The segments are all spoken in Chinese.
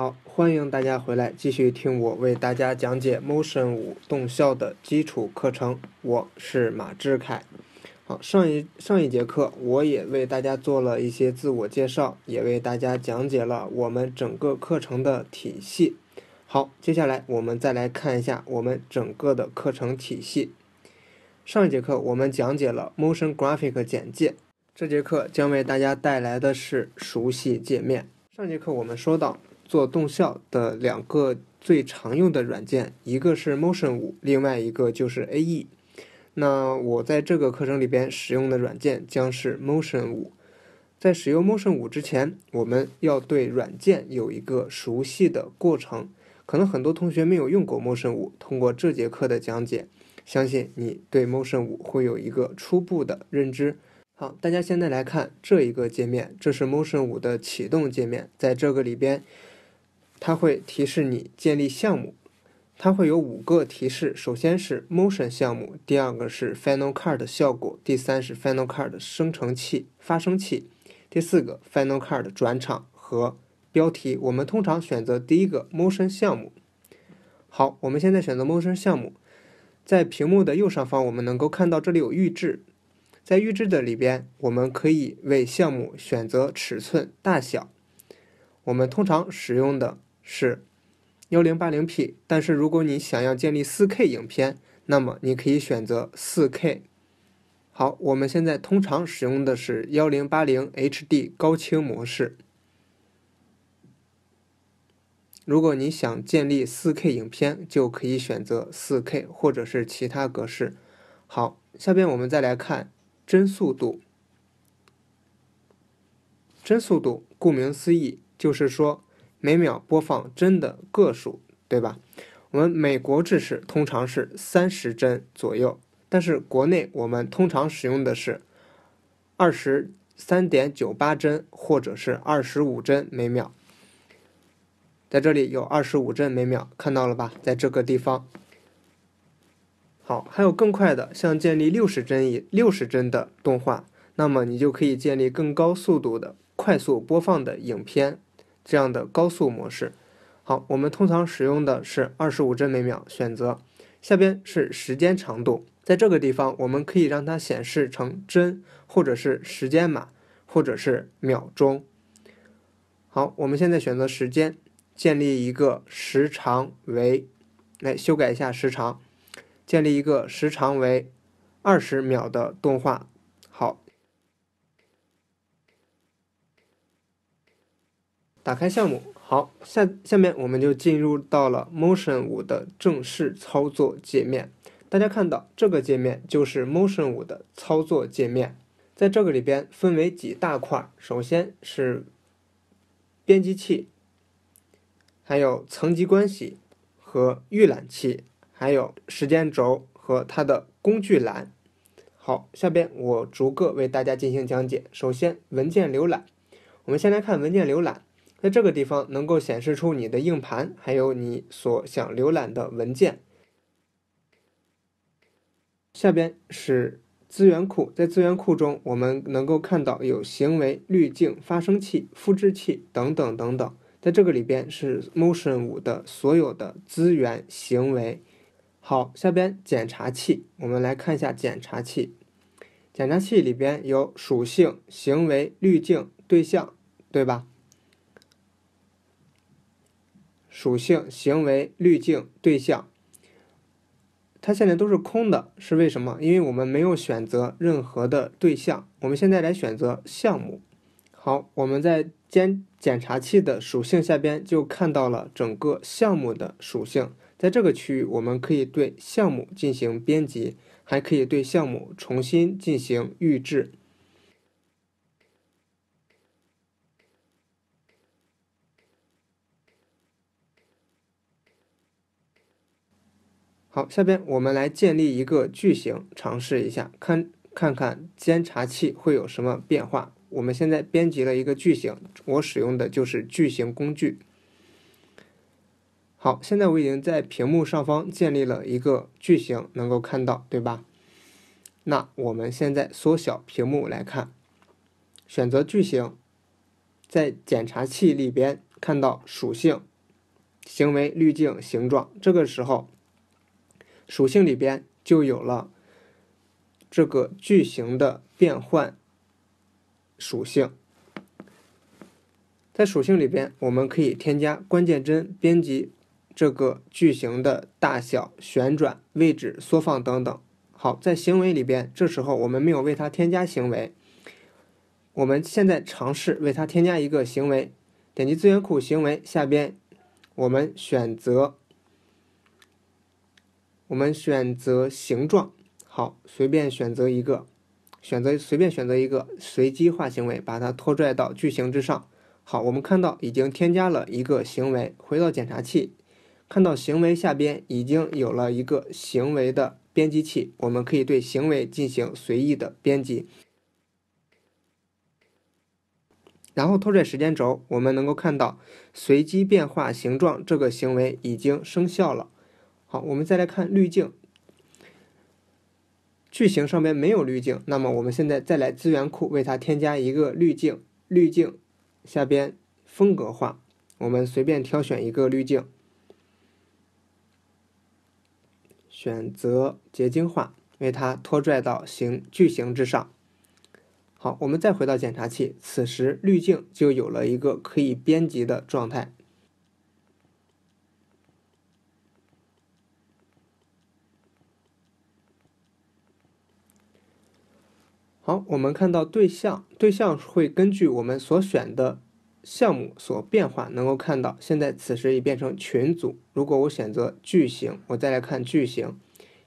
好，欢迎大家回来，继续听我为大家讲解 Motion 五动效的基础课程。我是马志凯。好，上一上一节课我也为大家做了一些自我介绍，也为大家讲解了我们整个课程的体系。好，接下来我们再来看一下我们整个的课程体系。上一节课我们讲解了 Motion Graphic 简介，这节课将为大家带来的是熟悉界面。上节课我们说到。做动效的两个最常用的软件，一个是 Motion 五，另外一个就是 A E。那我在这个课程里边使用的软件将是 Motion 五。在使用 Motion 五之前，我们要对软件有一个熟悉的过程。可能很多同学没有用过 Motion 五，通过这节课的讲解，相信你对 Motion 五会有一个初步的认知。好，大家现在来看这一个界面，这是 Motion 五的启动界面，在这个里边。它会提示你建立项目，它会有五个提示，首先是 Motion 项目，第二个是 Final Cut 的效果，第三是 Final Cut 的生成器、发生器，第四个 Final Cut 的转场和标题。我们通常选择第一个 Motion 项目。好，我们现在选择 Motion 项目，在屏幕的右上方，我们能够看到这里有预置，在预置的里边，我们可以为项目选择尺寸大小。我们通常使用的。是幺零八零 P，但是如果你想要建立四 K 影片，那么你可以选择四 K。好，我们现在通常使用的是幺零八零 HD 高清模式。如果你想建立四 K 影片，就可以选择四 K 或者是其他格式。好，下边我们再来看帧速度。帧速度顾名思义，就是说。每秒播放帧的个数，对吧？我们美国制式通常是三十帧左右，但是国内我们通常使用的是二十三点九八帧或者是二十五帧每秒。在这里有二十五帧每秒，看到了吧？在这个地方。好，还有更快的，像建立六十帧以六十帧的动画，那么你就可以建立更高速度的快速播放的影片。这样的高速模式，好，我们通常使用的是二十五帧每秒选择。下边是时间长度，在这个地方我们可以让它显示成帧，或者是时间码，或者是秒钟。好，我们现在选择时间，建立一个时长为，来修改一下时长，建立一个时长为二十秒的动画。打开项目，好下下面我们就进入到了 Motion 五的正式操作界面。大家看到这个界面就是 Motion 五的操作界面，在这个里边分为几大块，首先是编辑器，还有层级关系和预览器，还有时间轴和它的工具栏。好，下边我逐个为大家进行讲解。首先文件浏览，我们先来看文件浏览。在这个地方能够显示出你的硬盘，还有你所想浏览的文件。下边是资源库，在资源库中我们能够看到有行为滤镜发生器、复制器等等等等。在这个里边是 Motion 五的所有的资源行为。好，下边检查器，我们来看一下检查器。检查器里边有属性、行为滤镜、对象，对吧？属性、行为、滤镜、对象，它现在都是空的，是为什么？因为我们没有选择任何的对象。我们现在来选择项目。好，我们在监检查器的属性下边就看到了整个项目的属性。在这个区域，我们可以对项目进行编辑，还可以对项目重新进行预制。好，下边我们来建立一个矩形，尝试一下，看看看监察器会有什么变化。我们现在编辑了一个矩形，我使用的就是矩形工具。好，现在我已经在屏幕上方建立了一个矩形，能够看到，对吧？那我们现在缩小屏幕来看，选择矩形，在检查器里边看到属性、行为、滤镜、形状，这个时候。属性里边就有了这个矩形的变换属性，在属性里边我们可以添加关键帧，编辑这个矩形的大小、旋转、位置、缩放等等。好，在行为里边，这时候我们没有为它添加行为。我们现在尝试为它添加一个行为，点击资源库行为下边，我们选择。我们选择形状，好，随便选择一个，选择随便选择一个随机化行为，把它拖拽到矩形之上。好，我们看到已经添加了一个行为。回到检查器，看到行为下边已经有了一个行为的编辑器，我们可以对行为进行随意的编辑。然后拖拽时间轴，我们能够看到随机变化形状这个行为已经生效了。好，我们再来看滤镜，矩形上面没有滤镜，那么我们现在再来资源库为它添加一个滤镜，滤镜下边风格化，我们随便挑选一个滤镜，选择结晶化，为它拖拽到形矩形之上。好，我们再回到检查器，此时滤镜就有了一个可以编辑的状态。好，我们看到对象，对象会根据我们所选的项目所变化，能够看到，现在此时已变成群组。如果我选择矩形，我再来看矩形，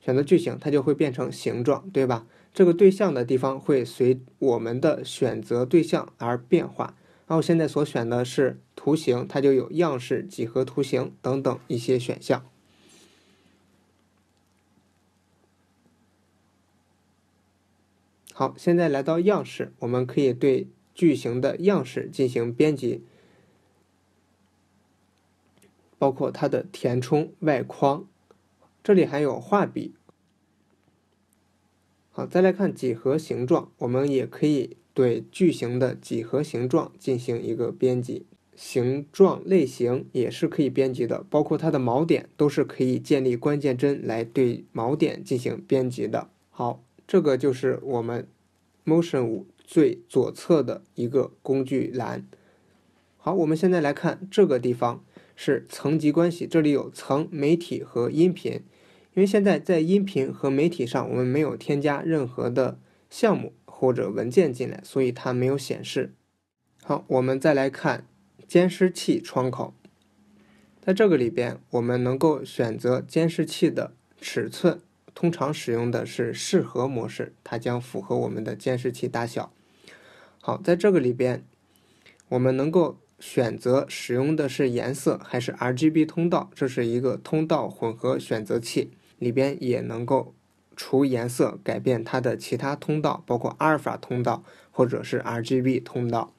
选择矩形，它就会变成形状，对吧？这个对象的地方会随我们的选择对象而变化。然后现在所选的是图形，它就有样式、几何图形等等一些选项。好，现在来到样式，我们可以对矩形的样式进行编辑，包括它的填充、外框，这里还有画笔。好，再来看几何形状，我们也可以对矩形的几何形状进行一个编辑，形状类型也是可以编辑的，包括它的锚点都是可以建立关键帧来对锚点进行编辑的。好。这个就是我们 Motion 五最左侧的一个工具栏。好，我们现在来看这个地方是层级关系，这里有层、媒体和音频。因为现在在音频和媒体上我们没有添加任何的项目或者文件进来，所以它没有显示。好，我们再来看监视器窗口，在这个里边我们能够选择监视器的尺寸。通常使用的是适合模式，它将符合我们的监视器大小。好，在这个里边，我们能够选择使用的是颜色还是 R G B 通道，这是一个通道混合选择器里边也能够除颜色改变它的其他通道，包括阿尔法通道或者是 R G B 通道。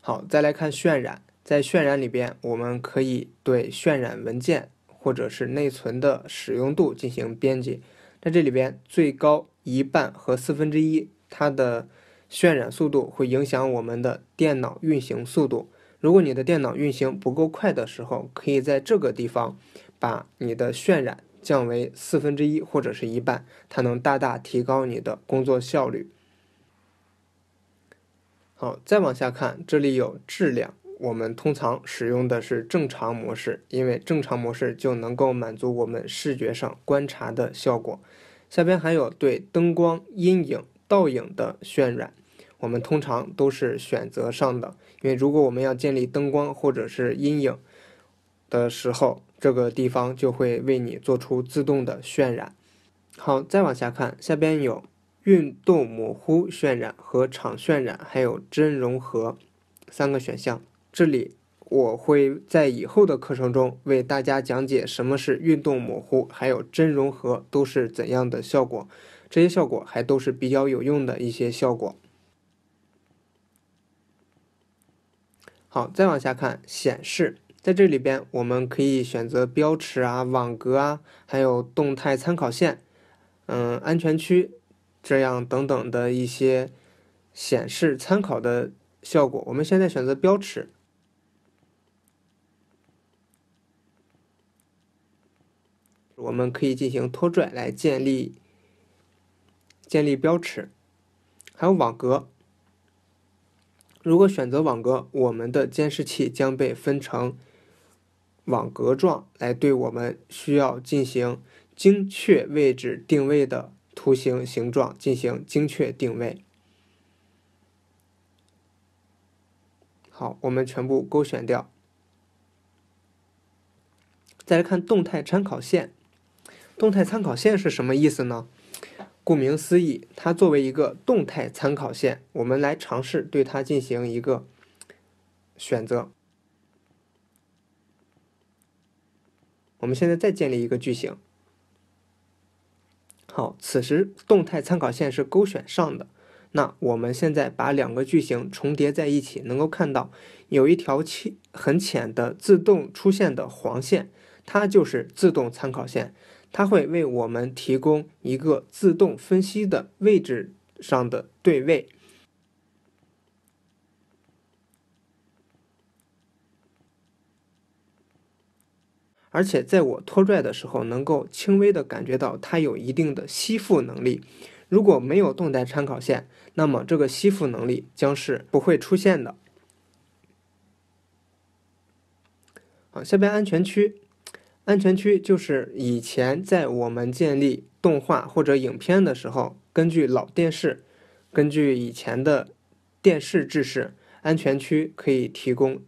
好，再来看渲染，在渲染里边，我们可以对渲染文件。或者是内存的使用度进行编辑，在这里边最高一半和四分之一，它的渲染速度会影响我们的电脑运行速度。如果你的电脑运行不够快的时候，可以在这个地方把你的渲染降为四分之一或者是一半，它能大大提高你的工作效率。好，再往下看，这里有质量。我们通常使用的是正常模式，因为正常模式就能够满足我们视觉上观察的效果。下边还有对灯光、阴影、倒影的渲染，我们通常都是选择上的，因为如果我们要建立灯光或者是阴影的时候，这个地方就会为你做出自动的渲染。好，再往下看，下边有运动模糊渲染和场渲染，还有真融合三个选项。这里我会在以后的课程中为大家讲解什么是运动模糊，还有真融合都是怎样的效果，这些效果还都是比较有用的一些效果。好，再往下看显示，在这里边我们可以选择标尺啊、网格啊，还有动态参考线，嗯，安全区这样等等的一些显示参考的效果。我们现在选择标尺。我们可以进行拖拽来建立建立标尺，还有网格。如果选择网格，我们的监视器将被分成网格状，来对我们需要进行精确位置定位的图形形状进行精确定位。好，我们全部勾选掉。再来看动态参考线。动态参考线是什么意思呢？顾名思义，它作为一个动态参考线，我们来尝试对它进行一个选择。我们现在再建立一个矩形。好，此时动态参考线是勾选上的。那我们现在把两个矩形重叠在一起，能够看到有一条浅很浅的自动出现的黄线，它就是自动参考线。它会为我们提供一个自动分析的位置上的对位，而且在我拖拽的时候，能够轻微的感觉到它有一定的吸附能力。如果没有动态参考线，那么这个吸附能力将是不会出现的。好，下边安全区。安全区就是以前在我们建立动画或者影片的时候，根据老电视，根据以前的电视制式，安全区可以提供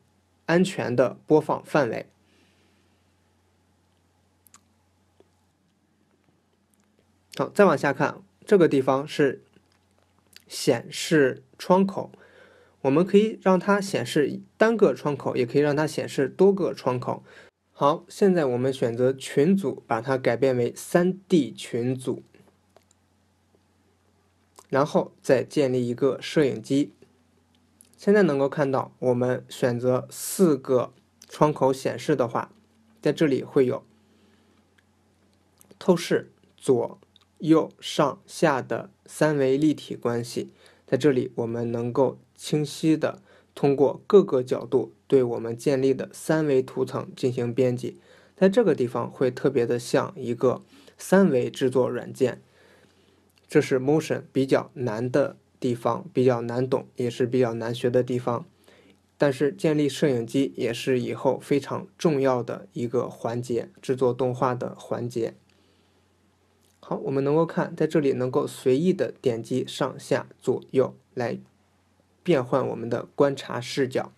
安全的播放范围。好，再往下看，这个地方是显示窗口，我们可以让它显示单个窗口，也可以让它显示多个窗口。好，现在我们选择群组，把它改变为三 D 群组，然后再建立一个摄影机。现在能够看到，我们选择四个窗口显示的话，在这里会有透视左右上下的三维立体关系，在这里我们能够清晰的通过各个角度。对我们建立的三维图层进行编辑，在这个地方会特别的像一个三维制作软件。这是 Motion 比较难的地方，比较难懂，也是比较难学的地方。但是建立摄影机也是以后非常重要的一个环节，制作动画的环节。好，我们能够看在这里能够随意的点击上下左右来变换我们的观察视角。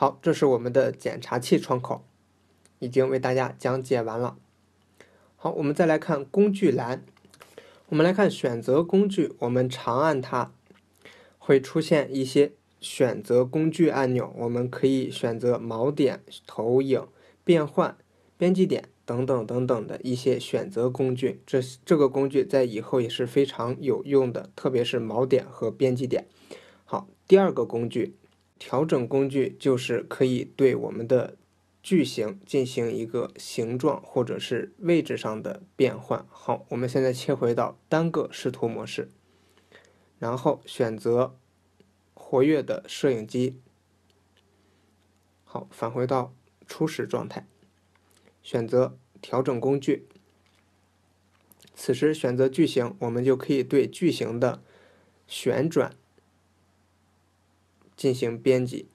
好，这是我们的检查器窗口，已经为大家讲解完了。好，我们再来看工具栏。我们来看选择工具，我们长按它，会出现一些选择工具按钮，我们可以选择锚点、投影、变换、编辑点等等等等的一些选择工具。这这个工具在以后也是非常有用的，特别是锚点和编辑点。好，第二个工具。调整工具就是可以对我们的矩形进行一个形状或者是位置上的变换。好，我们现在切回到单个视图模式，然后选择活跃的摄影机。好，返回到初始状态，选择调整工具。此时选择矩形，我们就可以对矩形的旋转。进行编辑。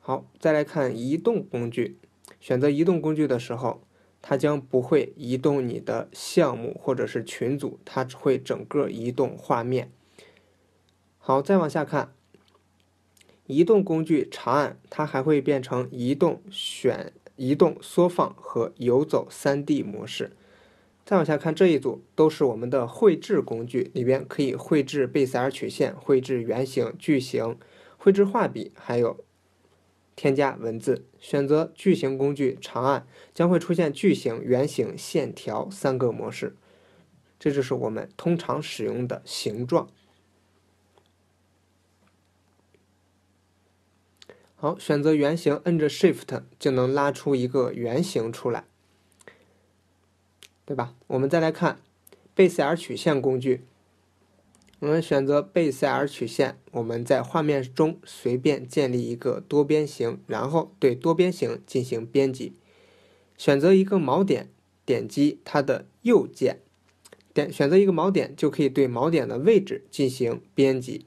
好，再来看移动工具。选择移动工具的时候，它将不会移动你的项目或者是群组，它只会整个移动画面。好，再往下看，移动工具长按，它还会变成移动选、移动缩放和游走 3D 模式。再往下看，这一组都是我们的绘制工具，里边可以绘制贝塞尔曲线、绘制圆形、矩形、绘制画笔，还有添加文字。选择矩形工具，长按将会出现矩形、圆形、线条三个模式，这就是我们通常使用的形状。好，选择圆形，摁着 Shift 就能拉出一个圆形出来。对吧？我们再来看贝塞尔曲线工具。我们选择贝塞尔曲线，我们在画面中随便建立一个多边形，然后对多边形进行编辑。选择一个锚点，点击它的右键，点选择一个锚点就可以对锚点的位置进行编辑。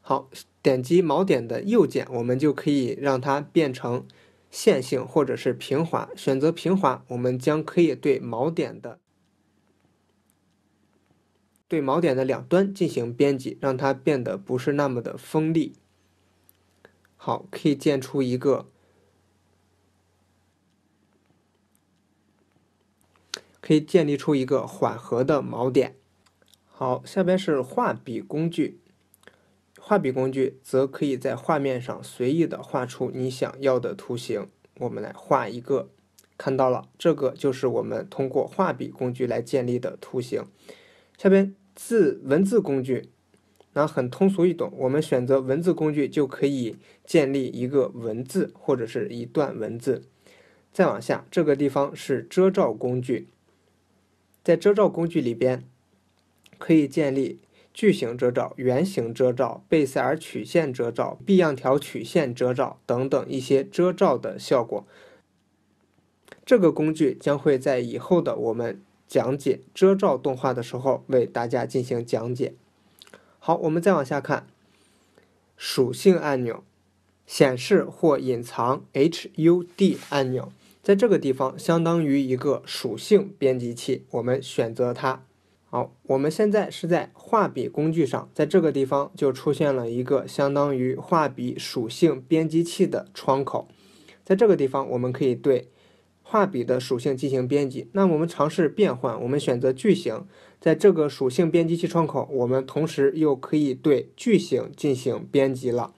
好，点击锚点的右键，我们就可以让它变成。线性或者是平滑，选择平滑，我们将可以对锚点的对锚点的两端进行编辑，让它变得不是那么的锋利。好，可以建出一个，可以建立出一个缓和的锚点。好，下边是画笔工具。画笔工具则可以在画面上随意的画出你想要的图形。我们来画一个，看到了，这个就是我们通过画笔工具来建立的图形。下边字文字工具，那很通俗易懂，我们选择文字工具就可以建立一个文字或者是一段文字。再往下，这个地方是遮罩工具，在遮罩工具里边可以建立。矩形遮罩、圆形遮罩、贝塞尔曲线遮罩、B 样条曲线遮罩等等一些遮罩的效果。这个工具将会在以后的我们讲解遮罩动画的时候为大家进行讲解。好，我们再往下看属性按钮，显示或隐藏 HUD 按钮，在这个地方相当于一个属性编辑器，我们选择它。好，我们现在是在画笔工具上，在这个地方就出现了一个相当于画笔属性编辑器的窗口，在这个地方我们可以对画笔的属性进行编辑。那我们尝试变换，我们选择矩形，在这个属性编辑器窗口，我们同时又可以对矩形进行编辑了。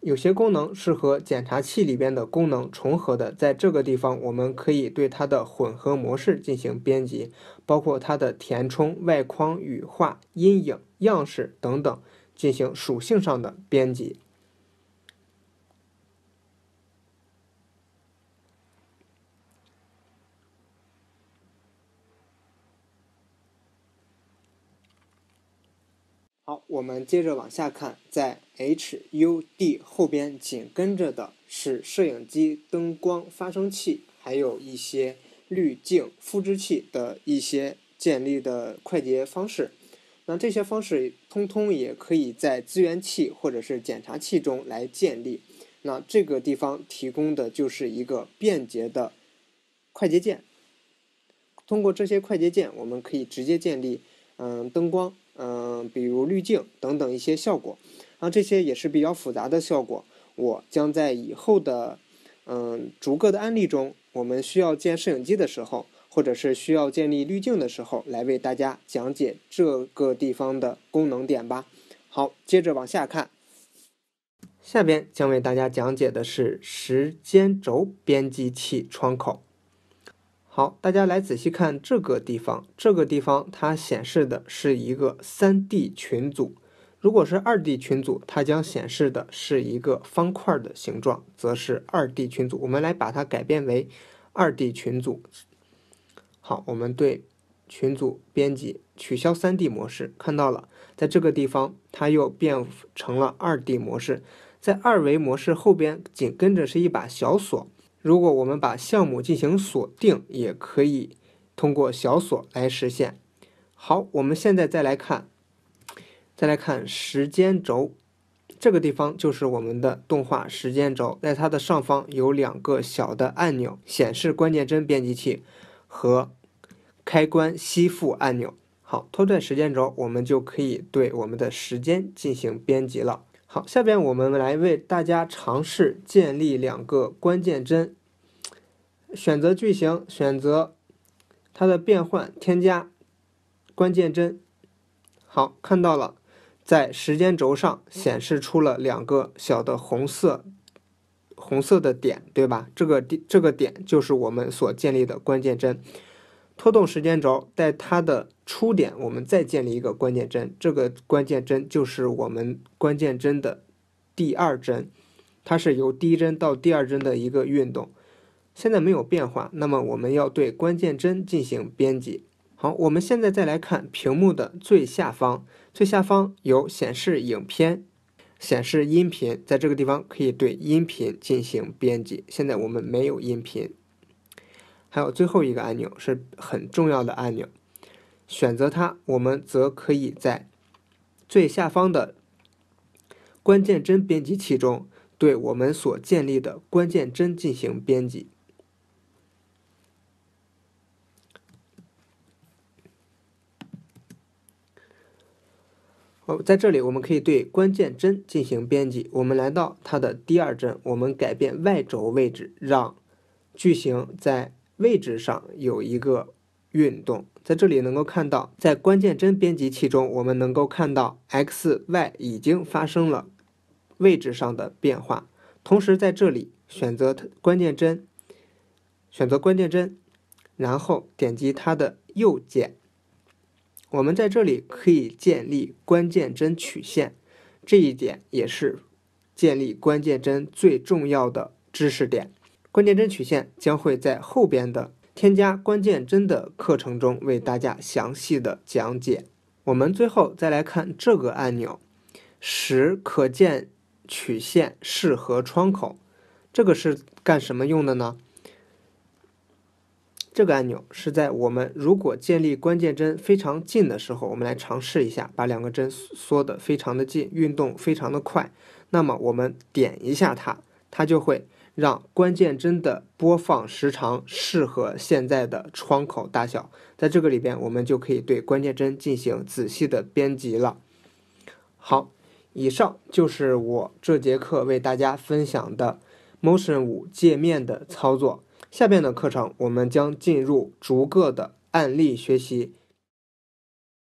有些功能是和检查器里边的功能重合的，在这个地方我们可以对它的混合模式进行编辑，包括它的填充、外框、羽化、阴影、样式等等进行属性上的编辑。好，我们接着往下看，在 HUD 后边紧跟着的是摄影机、灯光发生器，还有一些滤镜、复制器的一些建立的快捷方式。那这些方式通通也可以在资源器或者是检查器中来建立。那这个地方提供的就是一个便捷的快捷键。通过这些快捷键，我们可以直接建立，嗯，灯光。嗯，比如滤镜等等一些效果，然后这些也是比较复杂的效果，我将在以后的嗯逐个的案例中，我们需要建摄影机的时候，或者是需要建立滤镜的时候，来为大家讲解这个地方的功能点吧。好，接着往下看，下边将为大家讲解的是时间轴编辑器窗口。好，大家来仔细看这个地方，这个地方它显示的是一个三 D 群组。如果是二 D 群组，它将显示的是一个方块的形状，则是二 D 群组。我们来把它改变为二 D 群组。好，我们对群组编辑取消三 D 模式，看到了，在这个地方它又变成了二 D 模式。在二维模式后边紧跟着是一把小锁。如果我们把项目进行锁定，也可以通过小锁来实现。好，我们现在再来看，再来看时间轴，这个地方就是我们的动画时间轴，在它的上方有两个小的按钮，显示关键帧编辑器和开关吸附按钮。好，拖拽时间轴，我们就可以对我们的时间进行编辑了。好，下边我们来为大家尝试建立两个关键帧。选择句型，选择它的变换，添加关键帧，好，看到了，在时间轴上显示出了两个小的红色红色的点，对吧？这个点这个点就是我们所建立的关键帧。拖动时间轴，在它的出点，我们再建立一个关键帧，这个关键帧就是我们关键帧的第二帧，它是由第一帧到第二帧的一个运动。现在没有变化，那么我们要对关键帧进行编辑。好，我们现在再来看屏幕的最下方，最下方有显示影片、显示音频，在这个地方可以对音频进行编辑。现在我们没有音频，还有最后一个按钮是很重要的按钮，选择它，我们则可以在最下方的关键帧编辑器中，对我们所建立的关键帧进行编辑。哦，在这里我们可以对关键帧进行编辑。我们来到它的第二帧，我们改变 Y 轴位置，让矩形在位置上有一个运动。在这里能够看到，在关键帧编辑器中，我们能够看到 X、Y 已经发生了位置上的变化。同时，在这里选择关键帧，选择关键帧，然后点击它的右键。我们在这里可以建立关键帧曲线，这一点也是建立关键帧最重要的知识点。关键帧曲线将会在后边的添加关键帧的课程中为大家详细的讲解。我们最后再来看这个按钮，使可见曲线适合窗口，这个是干什么用的呢？这个按钮是在我们如果建立关键帧非常近的时候，我们来尝试一下，把两个帧缩的非常的近，运动非常的快，那么我们点一下它，它就会让关键帧的播放时长适合现在的窗口大小。在这个里边，我们就可以对关键帧进行仔细的编辑了。好，以上就是我这节课为大家分享的 Motion 五界面的操作。下面的课程，我们将进入逐个的案例学习。